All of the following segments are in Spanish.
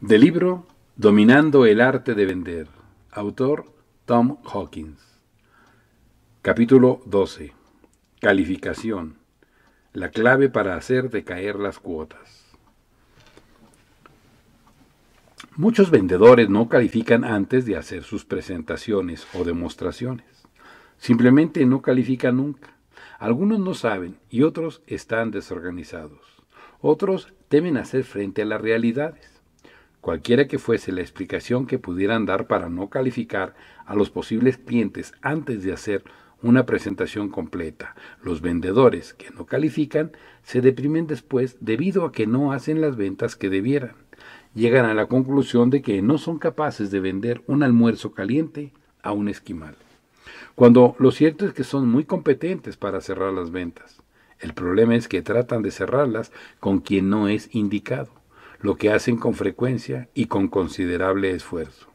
Del libro Dominando el arte de vender. Autor Tom Hawkins. Capítulo 12. Calificación. La clave para hacer decaer las cuotas. Muchos vendedores no califican antes de hacer sus presentaciones o demostraciones. Simplemente no califican nunca. Algunos no saben y otros están desorganizados. Otros temen hacer frente a las realidades. Cualquiera que fuese la explicación que pudieran dar para no calificar a los posibles clientes antes de hacer una presentación completa. Los vendedores que no califican se deprimen después debido a que no hacen las ventas que debieran. Llegan a la conclusión de que no son capaces de vender un almuerzo caliente a un esquimal. Cuando lo cierto es que son muy competentes para cerrar las ventas. El problema es que tratan de cerrarlas con quien no es indicado lo que hacen con frecuencia y con considerable esfuerzo.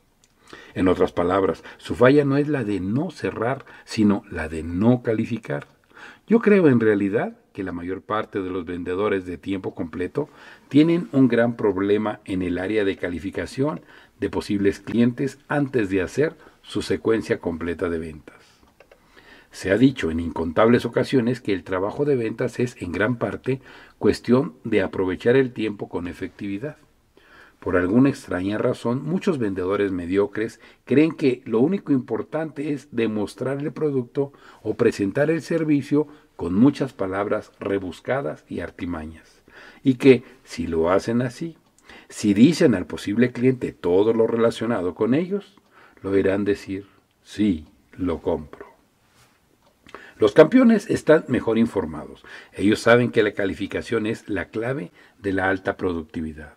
En otras palabras, su falla no es la de no cerrar, sino la de no calificar. Yo creo en realidad que la mayor parte de los vendedores de tiempo completo tienen un gran problema en el área de calificación de posibles clientes antes de hacer su secuencia completa de ventas. Se ha dicho en incontables ocasiones que el trabajo de ventas es en gran parte cuestión de aprovechar el tiempo con efectividad. Por alguna extraña razón, muchos vendedores mediocres creen que lo único importante es demostrar el producto o presentar el servicio con muchas palabras rebuscadas y artimañas. Y que, si lo hacen así, si dicen al posible cliente todo lo relacionado con ellos, lo irán decir, sí, lo compro. Los campeones están mejor informados. Ellos saben que la calificación es la clave de la alta productividad.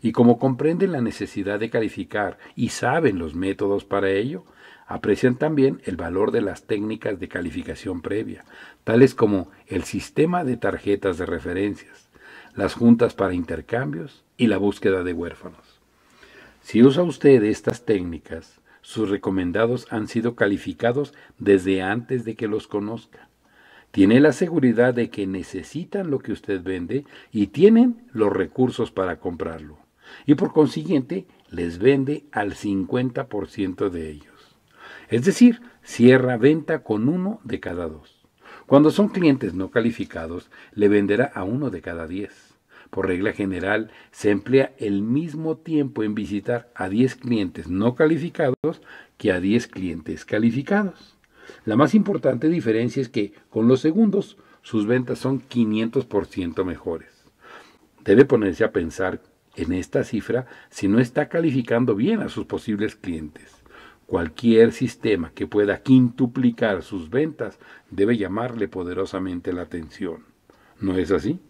Y como comprenden la necesidad de calificar y saben los métodos para ello, aprecian también el valor de las técnicas de calificación previa, tales como el sistema de tarjetas de referencias, las juntas para intercambios y la búsqueda de huérfanos. Si usa usted estas técnicas, sus recomendados han sido calificados desde antes de que los conozca. Tiene la seguridad de que necesitan lo que usted vende y tienen los recursos para comprarlo. Y por consiguiente, les vende al 50% de ellos. Es decir, cierra venta con uno de cada dos. Cuando son clientes no calificados, le venderá a uno de cada diez por regla general, se emplea el mismo tiempo en visitar a 10 clientes no calificados que a 10 clientes calificados. La más importante diferencia es que con los segundos sus ventas son 500% mejores. Debe ponerse a pensar en esta cifra si no está calificando bien a sus posibles clientes. Cualquier sistema que pueda quintuplicar sus ventas debe llamarle poderosamente la atención. ¿No es así?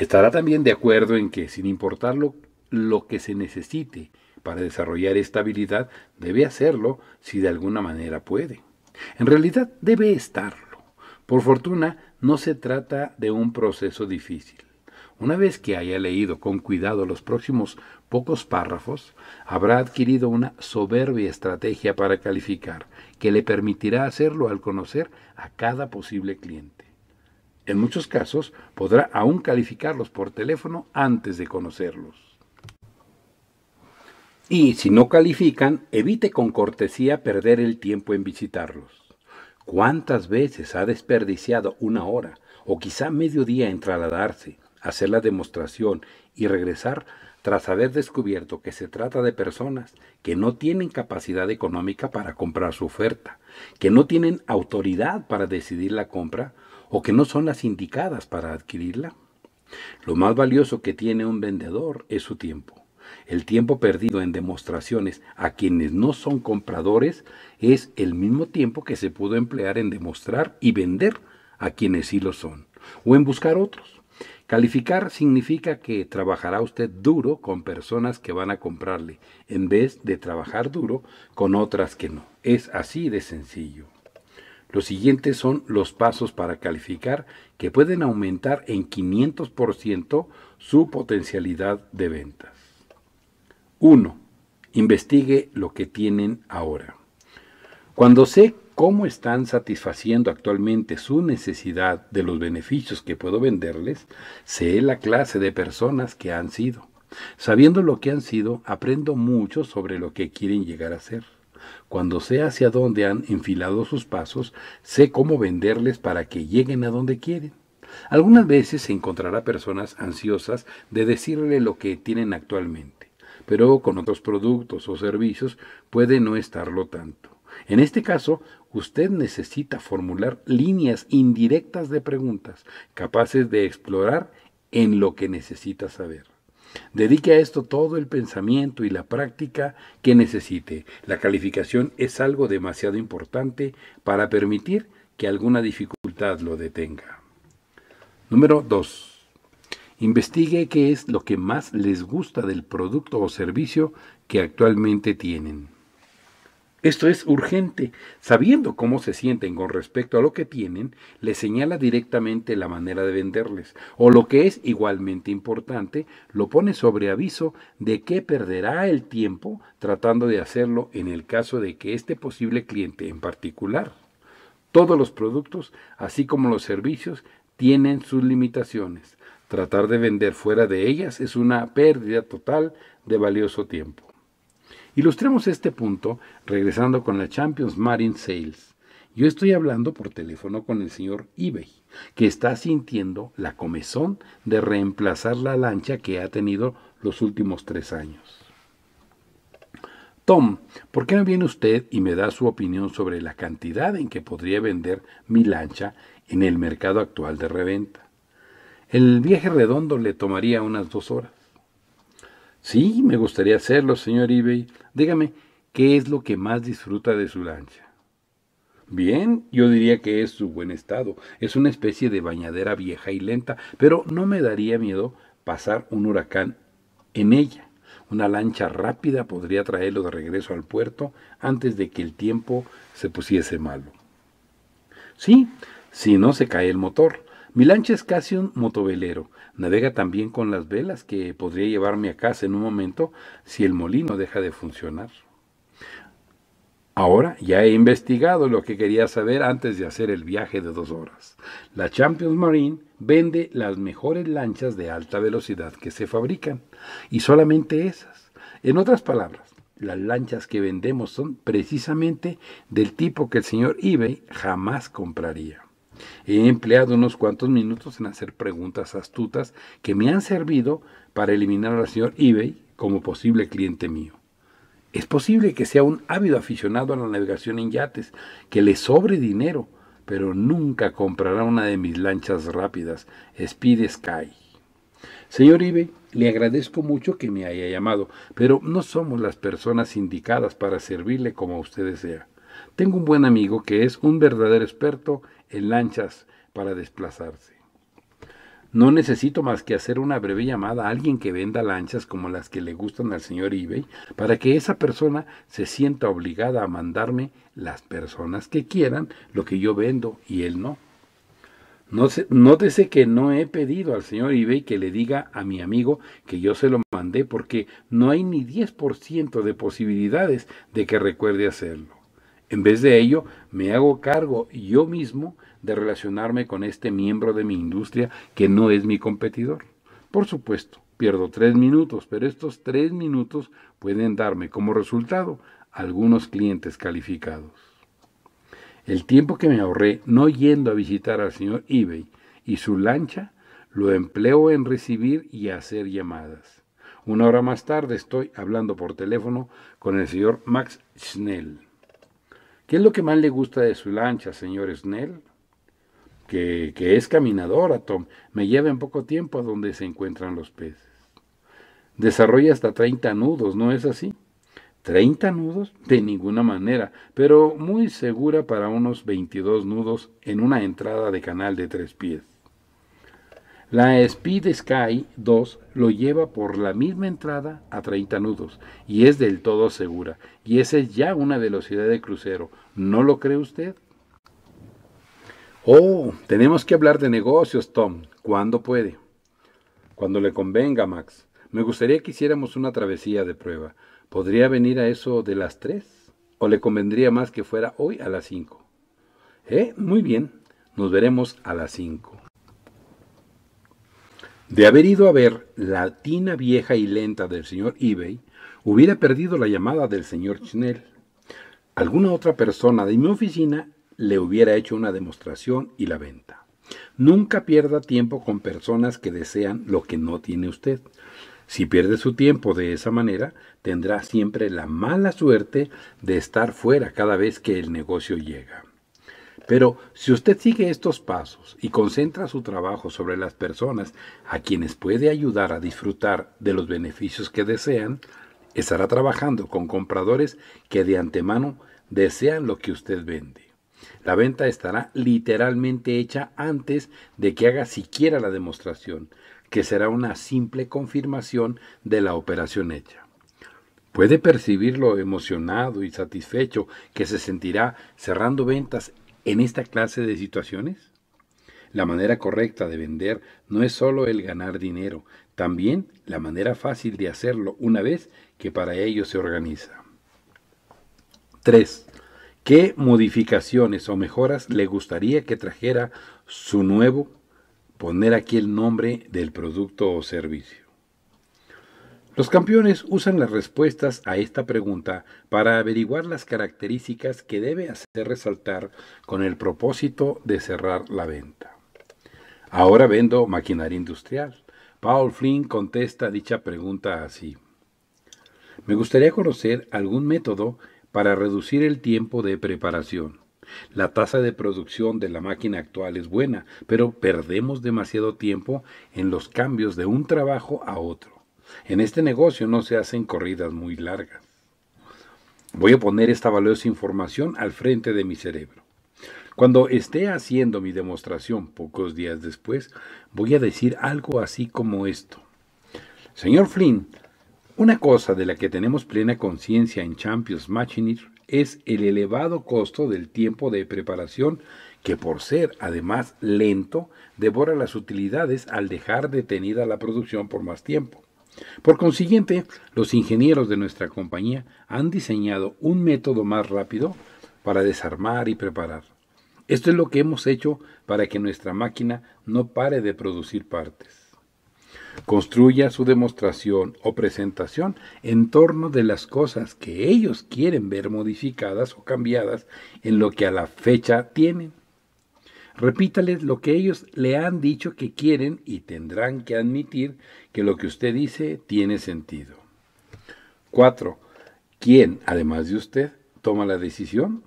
Estará también de acuerdo en que, sin importar lo, lo que se necesite para desarrollar esta habilidad, debe hacerlo si de alguna manera puede. En realidad debe estarlo. Por fortuna, no se trata de un proceso difícil. Una vez que haya leído con cuidado los próximos pocos párrafos, habrá adquirido una soberbia estrategia para calificar, que le permitirá hacerlo al conocer a cada posible cliente. En muchos casos podrá aún calificarlos por teléfono antes de conocerlos. Y si no califican, evite con cortesía perder el tiempo en visitarlos. ¿Cuántas veces ha desperdiciado una hora o quizá medio día en trasladarse, hacer la demostración y regresar tras haber descubierto que se trata de personas que no tienen capacidad económica para comprar su oferta, que no tienen autoridad para decidir la compra o que no son las indicadas para adquirirla. Lo más valioso que tiene un vendedor es su tiempo. El tiempo perdido en demostraciones a quienes no son compradores es el mismo tiempo que se pudo emplear en demostrar y vender a quienes sí lo son, o en buscar otros. Calificar significa que trabajará usted duro con personas que van a comprarle, en vez de trabajar duro con otras que no. Es así de sencillo. Los siguientes son los pasos para calificar que pueden aumentar en 500% su potencialidad de ventas. 1. Investigue lo que tienen ahora. Cuando sé cómo están satisfaciendo actualmente su necesidad de los beneficios que puedo venderles, sé la clase de personas que han sido. Sabiendo lo que han sido, aprendo mucho sobre lo que quieren llegar a ser. Cuando sé hacia dónde han enfilado sus pasos, sé cómo venderles para que lleguen a donde quieren. Algunas veces se encontrará personas ansiosas de decirle lo que tienen actualmente, pero con otros productos o servicios puede no estarlo tanto. En este caso, usted necesita formular líneas indirectas de preguntas capaces de explorar en lo que necesita saber. Dedique a esto todo el pensamiento y la práctica que necesite. La calificación es algo demasiado importante para permitir que alguna dificultad lo detenga. Número 2. Investigue qué es lo que más les gusta del producto o servicio que actualmente tienen. Esto es urgente. Sabiendo cómo se sienten con respecto a lo que tienen, les señala directamente la manera de venderles, o lo que es igualmente importante, lo pone sobre aviso de que perderá el tiempo tratando de hacerlo en el caso de que este posible cliente en particular. Todos los productos, así como los servicios, tienen sus limitaciones. Tratar de vender fuera de ellas es una pérdida total de valioso tiempo. Ilustremos este punto regresando con la Champions Marine Sales. Yo estoy hablando por teléfono con el señor eBay, que está sintiendo la comezón de reemplazar la lancha que ha tenido los últimos tres años. Tom, ¿por qué no viene usted y me da su opinión sobre la cantidad en que podría vender mi lancha en el mercado actual de reventa? El viaje redondo le tomaría unas dos horas. Sí, me gustaría hacerlo, señor eBay. Dígame, ¿qué es lo que más disfruta de su lancha? Bien, yo diría que es su buen estado. Es una especie de bañadera vieja y lenta, pero no me daría miedo pasar un huracán en ella. Una lancha rápida podría traerlo de regreso al puerto antes de que el tiempo se pusiese malo. Sí, si no se cae el motor, mi lancha es casi un motovelero. Navega también con las velas que podría llevarme a casa en un momento si el molino deja de funcionar. Ahora ya he investigado lo que quería saber antes de hacer el viaje de dos horas. La Champions Marine vende las mejores lanchas de alta velocidad que se fabrican, y solamente esas. En otras palabras, las lanchas que vendemos son precisamente del tipo que el señor eBay jamás compraría. He empleado unos cuantos minutos en hacer preguntas astutas que me han servido para eliminar al señor eBay como posible cliente mío. Es posible que sea un ávido aficionado a la navegación en yates, que le sobre dinero, pero nunca comprará una de mis lanchas rápidas, Speed Sky. Señor eBay, le agradezco mucho que me haya llamado, pero no somos las personas indicadas para servirle como usted desea. Tengo un buen amigo que es un verdadero experto en lanchas para desplazarse. No necesito más que hacer una breve llamada a alguien que venda lanchas como las que le gustan al señor eBay para que esa persona se sienta obligada a mandarme las personas que quieran lo que yo vendo y él no. Nótese que no he pedido al señor eBay que le diga a mi amigo que yo se lo mandé porque no hay ni 10% de posibilidades de que recuerde hacerlo. En vez de ello, me hago cargo yo mismo de relacionarme con este miembro de mi industria que no es mi competidor. Por supuesto, pierdo tres minutos, pero estos tres minutos pueden darme como resultado algunos clientes calificados. El tiempo que me ahorré no yendo a visitar al señor eBay y su lancha, lo empleo en recibir y hacer llamadas. Una hora más tarde estoy hablando por teléfono con el señor Max Schnell ¿Qué es lo que más le gusta de su lancha, señor Snell? Que, que es caminadora, Tom. Me lleva en poco tiempo a donde se encuentran los peces. Desarrolla hasta 30 nudos, ¿no es así? ¿30 nudos? De ninguna manera, pero muy segura para unos 22 nudos en una entrada de canal de tres pies. La Speed Sky 2 lo lleva por la misma entrada a 30 nudos y es del todo segura. Y esa es ya una velocidad de crucero. ¿No lo cree usted? Oh, tenemos que hablar de negocios, Tom. ¿Cuándo puede? Cuando le convenga, Max. Me gustaría que hiciéramos una travesía de prueba. ¿Podría venir a eso de las 3? ¿O le convendría más que fuera hoy a las 5? Eh, muy bien. Nos veremos a las 5. De haber ido a ver la tina vieja y lenta del señor eBay, hubiera perdido la llamada del señor Chinel. Alguna otra persona de mi oficina le hubiera hecho una demostración y la venta. Nunca pierda tiempo con personas que desean lo que no tiene usted. Si pierde su tiempo de esa manera, tendrá siempre la mala suerte de estar fuera cada vez que el negocio llega. Pero si usted sigue estos pasos y concentra su trabajo sobre las personas a quienes puede ayudar a disfrutar de los beneficios que desean, estará trabajando con compradores que de antemano desean lo que usted vende. La venta estará literalmente hecha antes de que haga siquiera la demostración, que será una simple confirmación de la operación hecha. Puede percibir lo emocionado y satisfecho que se sentirá cerrando ventas en esta clase de situaciones? La manera correcta de vender no es solo el ganar dinero, también la manera fácil de hacerlo una vez que para ello se organiza. 3. ¿Qué modificaciones o mejoras le gustaría que trajera su nuevo, poner aquí el nombre del producto o servicio? Los campeones usan las respuestas a esta pregunta para averiguar las características que debe hacer resaltar con el propósito de cerrar la venta. Ahora vendo maquinaria industrial. Paul Flynn contesta dicha pregunta así. Me gustaría conocer algún método para reducir el tiempo de preparación. La tasa de producción de la máquina actual es buena, pero perdemos demasiado tiempo en los cambios de un trabajo a otro. En este negocio no se hacen corridas muy largas. Voy a poner esta valiosa información al frente de mi cerebro. Cuando esté haciendo mi demostración pocos días después, voy a decir algo así como esto. Señor Flynn, una cosa de la que tenemos plena conciencia en Champions Machine es el elevado costo del tiempo de preparación que por ser además lento devora las utilidades al dejar detenida la producción por más tiempo. Por consiguiente, los ingenieros de nuestra compañía han diseñado un método más rápido para desarmar y preparar. Esto es lo que hemos hecho para que nuestra máquina no pare de producir partes. Construya su demostración o presentación en torno de las cosas que ellos quieren ver modificadas o cambiadas en lo que a la fecha tienen. Repítales lo que ellos le han dicho que quieren y tendrán que admitir que lo que usted dice tiene sentido. 4. ¿Quién, además de usted, toma la decisión?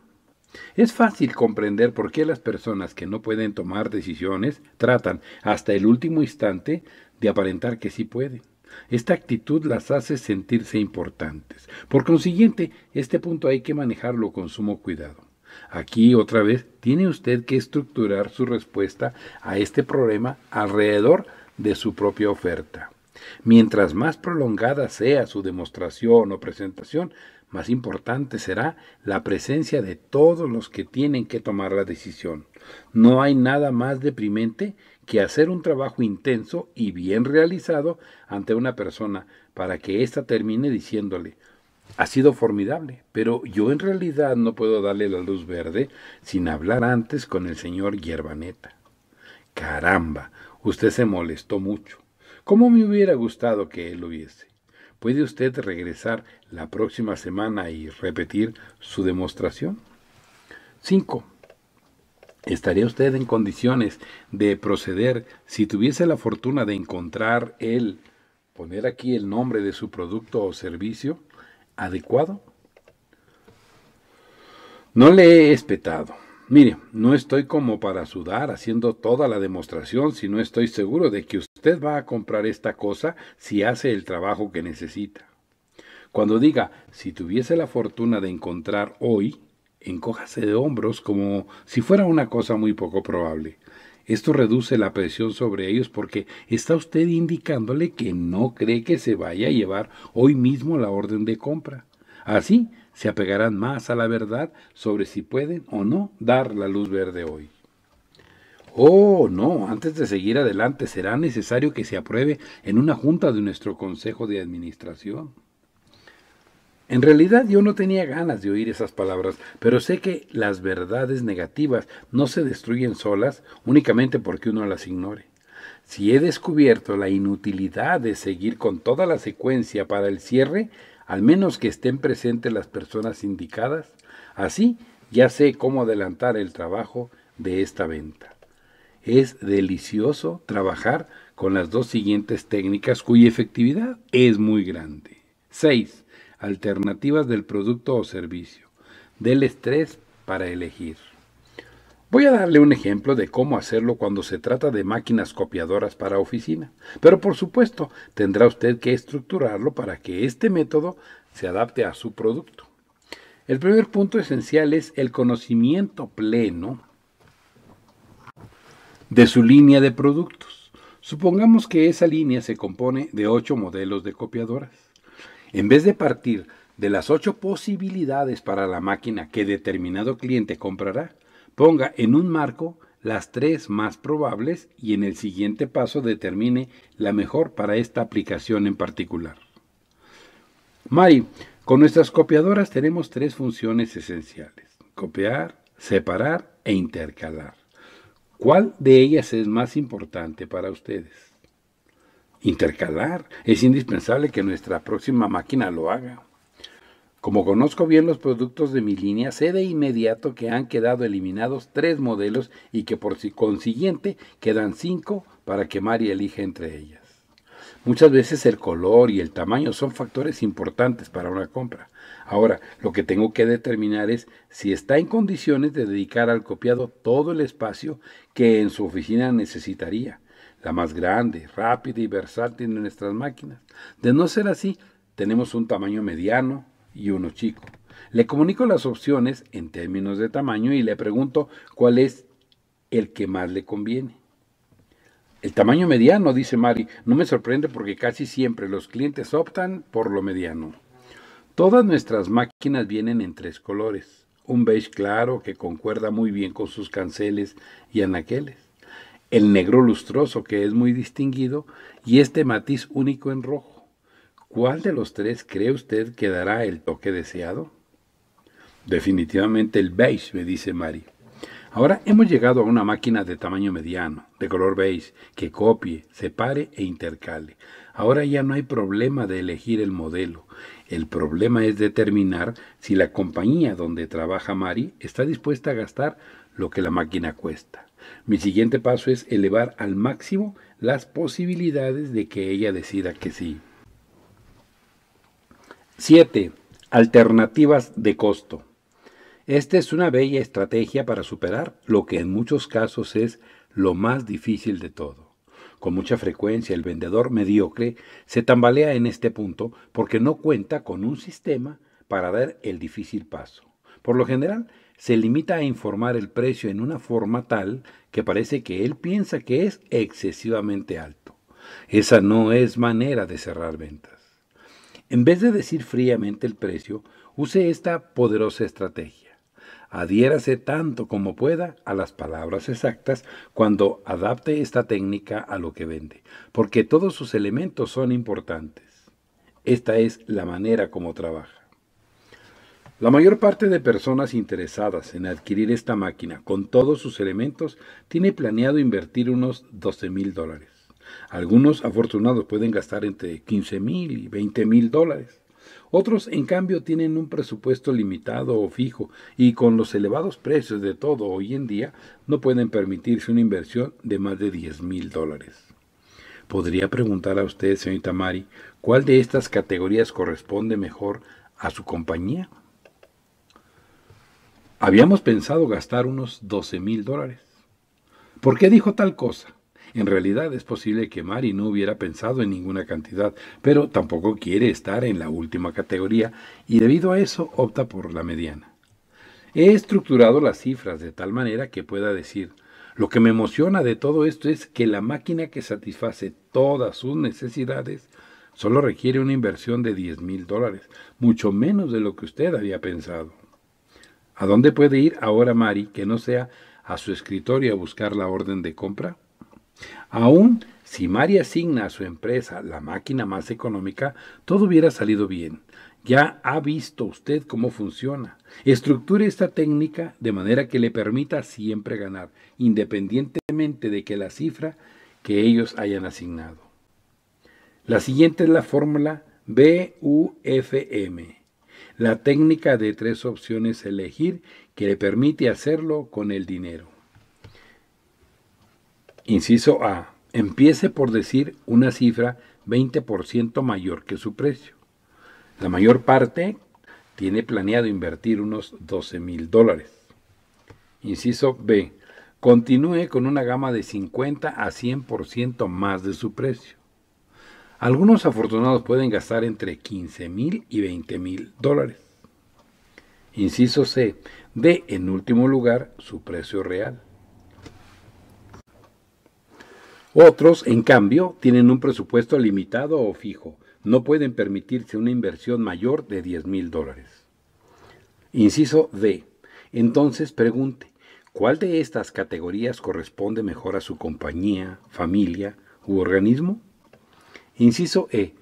Es fácil comprender por qué las personas que no pueden tomar decisiones tratan hasta el último instante de aparentar que sí pueden. Esta actitud las hace sentirse importantes. Por consiguiente, este punto hay que manejarlo con sumo cuidado. Aquí otra vez, tiene usted que estructurar su respuesta a este problema alrededor de su propia oferta. Mientras más prolongada sea su demostración o presentación, más importante será la presencia de todos los que tienen que tomar la decisión. No hay nada más deprimente que hacer un trabajo intenso y bien realizado ante una persona para que ésta termine diciéndole, ha sido formidable, pero yo en realidad no puedo darle la luz verde sin hablar antes con el señor Yerbaneta. Caramba, usted se molestó mucho. ¿Cómo me hubiera gustado que él lo viese? ¿Puede usted regresar la próxima semana y repetir su demostración? 5. ¿Estaría usted en condiciones de proceder si tuviese la fortuna de encontrar él, poner aquí el nombre de su producto o servicio? adecuado? No le he espetado. Mire, no estoy como para sudar haciendo toda la demostración si no estoy seguro de que usted va a comprar esta cosa si hace el trabajo que necesita. Cuando diga, si tuviese la fortuna de encontrar hoy, encójase de hombros como si fuera una cosa muy poco probable. Esto reduce la presión sobre ellos porque está usted indicándole que no cree que se vaya a llevar hoy mismo la orden de compra. Así se apegarán más a la verdad sobre si pueden o no dar la luz verde hoy. Oh, no, antes de seguir adelante será necesario que se apruebe en una junta de nuestro Consejo de Administración. En realidad yo no tenía ganas de oír esas palabras, pero sé que las verdades negativas no se destruyen solas únicamente porque uno las ignore. Si he descubierto la inutilidad de seguir con toda la secuencia para el cierre, al menos que estén presentes las personas indicadas, así ya sé cómo adelantar el trabajo de esta venta. Es delicioso trabajar con las dos siguientes técnicas cuya efectividad es muy grande. 6 alternativas del producto o servicio. Del estrés para elegir. Voy a darle un ejemplo de cómo hacerlo cuando se trata de máquinas copiadoras para oficina, pero por supuesto tendrá usted que estructurarlo para que este método se adapte a su producto. El primer punto esencial es el conocimiento pleno de su línea de productos. Supongamos que esa línea se compone de ocho modelos de copiadoras. En vez de partir de las ocho posibilidades para la máquina que determinado cliente comprará, ponga en un marco las tres más probables y en el siguiente paso determine la mejor para esta aplicación en particular. Mari, con nuestras copiadoras tenemos tres funciones esenciales, copiar, separar e intercalar. ¿Cuál de ellas es más importante para ustedes? intercalar. Es indispensable que nuestra próxima máquina lo haga. Como conozco bien los productos de mi línea, sé de inmediato que han quedado eliminados tres modelos y que por consiguiente quedan cinco para que Mari elija entre ellas. Muchas veces el color y el tamaño son factores importantes para una compra. Ahora, lo que tengo que determinar es si está en condiciones de dedicar al copiado todo el espacio que en su oficina necesitaría la más grande, rápida y versátil de nuestras máquinas. De no ser así, tenemos un tamaño mediano y uno chico. Le comunico las opciones en términos de tamaño y le pregunto cuál es el que más le conviene. El tamaño mediano, dice Mari, no me sorprende porque casi siempre los clientes optan por lo mediano. Todas nuestras máquinas vienen en tres colores. Un beige claro que concuerda muy bien con sus canceles y anaqueles el negro lustroso, que es muy distinguido, y este matiz único en rojo. ¿Cuál de los tres cree usted que dará el toque deseado? Definitivamente el beige, me dice Mari. Ahora hemos llegado a una máquina de tamaño mediano, de color beige, que copie, separe e intercale. Ahora ya no hay problema de elegir el modelo. El problema es determinar si la compañía donde trabaja Mari está dispuesta a gastar lo que la máquina cuesta. Mi siguiente paso es elevar al máximo las posibilidades de que ella decida que sí. 7. Alternativas de costo. Esta es una bella estrategia para superar lo que en muchos casos es lo más difícil de todo. Con mucha frecuencia el vendedor mediocre se tambalea en este punto porque no cuenta con un sistema para dar el difícil paso. Por lo general, se limita a informar el precio en una forma tal que parece que él piensa que es excesivamente alto. Esa no es manera de cerrar ventas. En vez de decir fríamente el precio, use esta poderosa estrategia. Adhiérase tanto como pueda a las palabras exactas cuando adapte esta técnica a lo que vende, porque todos sus elementos son importantes. Esta es la manera como trabaja. La mayor parte de personas interesadas en adquirir esta máquina con todos sus elementos tiene planeado invertir unos 12 mil dólares. Algunos afortunados pueden gastar entre 15 mil y 20 mil dólares. Otros, en cambio, tienen un presupuesto limitado o fijo y con los elevados precios de todo hoy en día no pueden permitirse una inversión de más de 10 mil dólares. Podría preguntar a usted, señor Tamari, cuál de estas categorías corresponde mejor a su compañía Habíamos pensado gastar unos 12 mil dólares. ¿Por qué dijo tal cosa? En realidad es posible que Mari no hubiera pensado en ninguna cantidad, pero tampoco quiere estar en la última categoría y debido a eso opta por la mediana. He estructurado las cifras de tal manera que pueda decir, lo que me emociona de todo esto es que la máquina que satisface todas sus necesidades solo requiere una inversión de 10 mil dólares, mucho menos de lo que usted había pensado. ¿A dónde puede ir ahora Mari que no sea a su escritorio a buscar la orden de compra? Aún si Mari asigna a su empresa la máquina más económica, todo hubiera salido bien. Ya ha visto usted cómo funciona. Estructure esta técnica de manera que le permita siempre ganar, independientemente de que la cifra que ellos hayan asignado. La siguiente es la fórmula BUFM la técnica de tres opciones elegir que le permite hacerlo con el dinero. Inciso A. Empiece por decir una cifra 20% mayor que su precio. La mayor parte tiene planeado invertir unos 12 mil dólares. Inciso B. Continúe con una gama de 50 a 100% más de su precio. Algunos afortunados pueden gastar entre 15 mil y 20 mil dólares. Inciso C. D. En último lugar, su precio real. Otros, en cambio, tienen un presupuesto limitado o fijo. No pueden permitirse una inversión mayor de 10 mil dólares. Inciso D. Entonces pregunte, ¿cuál de estas categorías corresponde mejor a su compañía, familia u organismo? Inciso E.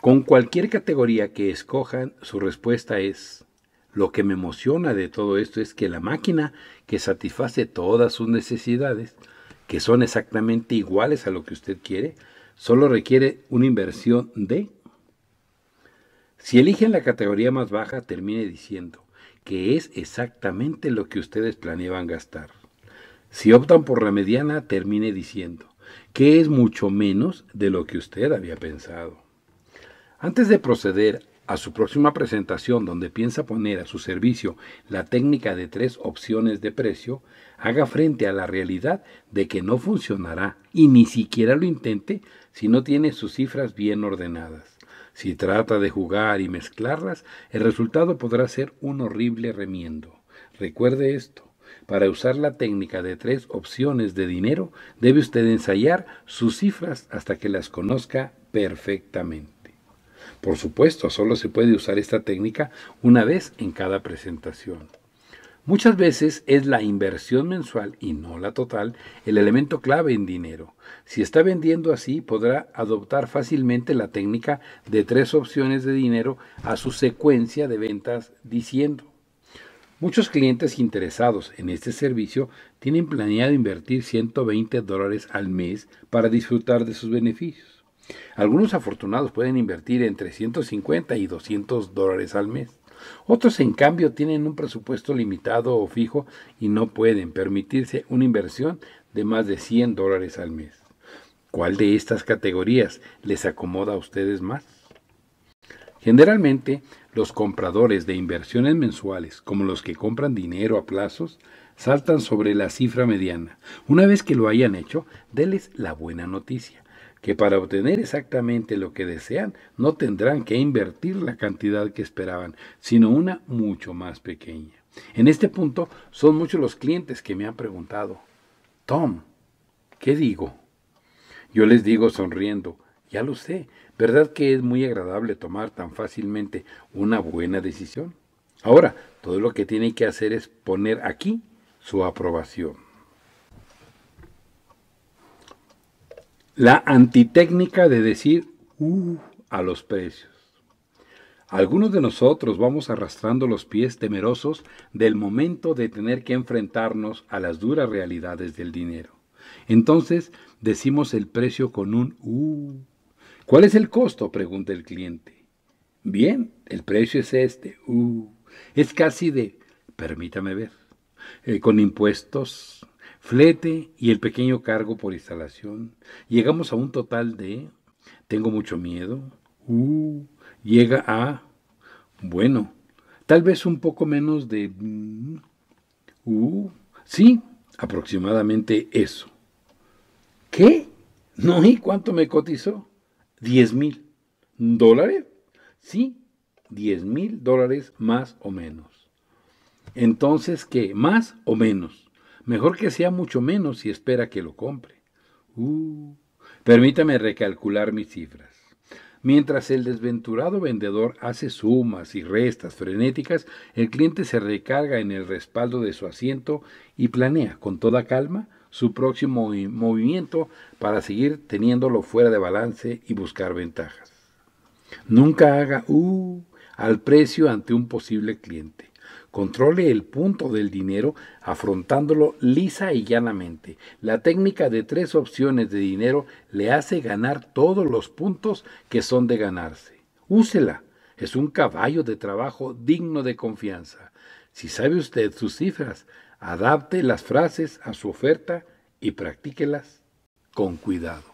Con cualquier categoría que escojan, su respuesta es, lo que me emociona de todo esto es que la máquina que satisface todas sus necesidades, que son exactamente iguales a lo que usted quiere, solo requiere una inversión de... Si eligen la categoría más baja, termine diciendo que es exactamente lo que ustedes planeaban gastar. Si optan por la mediana, termine diciendo que es mucho menos de lo que usted había pensado. Antes de proceder a su próxima presentación donde piensa poner a su servicio la técnica de tres opciones de precio, haga frente a la realidad de que no funcionará y ni siquiera lo intente si no tiene sus cifras bien ordenadas. Si trata de jugar y mezclarlas, el resultado podrá ser un horrible remiendo. Recuerde esto, para usar la técnica de tres opciones de dinero, debe usted ensayar sus cifras hasta que las conozca perfectamente. Por supuesto, solo se puede usar esta técnica una vez en cada presentación. Muchas veces es la inversión mensual y no la total el elemento clave en dinero. Si está vendiendo así, podrá adoptar fácilmente la técnica de tres opciones de dinero a su secuencia de ventas diciendo Muchos clientes interesados en este servicio tienen planeado invertir 120 dólares al mes para disfrutar de sus beneficios. Algunos afortunados pueden invertir entre 150 y 200 dólares al mes. Otros, en cambio, tienen un presupuesto limitado o fijo y no pueden permitirse una inversión de más de 100 dólares al mes. ¿Cuál de estas categorías les acomoda a ustedes más? Generalmente, los compradores de inversiones mensuales, como los que compran dinero a plazos, saltan sobre la cifra mediana. Una vez que lo hayan hecho, denles la buena noticia, que para obtener exactamente lo que desean, no tendrán que invertir la cantidad que esperaban, sino una mucho más pequeña. En este punto, son muchos los clientes que me han preguntado, Tom, ¿qué digo? Yo les digo sonriendo, ya lo sé, ¿verdad que es muy agradable tomar tan fácilmente una buena decisión? Ahora, todo lo que tiene que hacer es poner aquí su aprobación. La antitécnica de decir uh, a los precios. Algunos de nosotros vamos arrastrando los pies temerosos del momento de tener que enfrentarnos a las duras realidades del dinero. Entonces decimos el precio con un uh ¿Cuál es el costo? pregunta el cliente. Bien, el precio es este. Uh, es casi de, permítame ver, eh, con impuestos, flete y el pequeño cargo por instalación. Llegamos a un total de, tengo mucho miedo, uh, llega a, bueno, tal vez un poco menos de, mm, uh, sí, aproximadamente eso. ¿Qué? No, ¿y cuánto me cotizó? 10 mil dólares, sí, 10 mil dólares más o menos. Entonces, ¿qué? Más o menos. Mejor que sea mucho menos si espera que lo compre. Uh. Permítame recalcular mis cifras. Mientras el desventurado vendedor hace sumas y restas frenéticas, el cliente se recarga en el respaldo de su asiento y planea con toda calma su próximo movimiento para seguir teniéndolo fuera de balance y buscar ventajas. Nunca haga U uh, al precio ante un posible cliente. Controle el punto del dinero afrontándolo lisa y llanamente. La técnica de tres opciones de dinero le hace ganar todos los puntos que son de ganarse. Úsela. Es un caballo de trabajo digno de confianza. Si sabe usted sus cifras, Adapte las frases a su oferta y practíquelas con cuidado.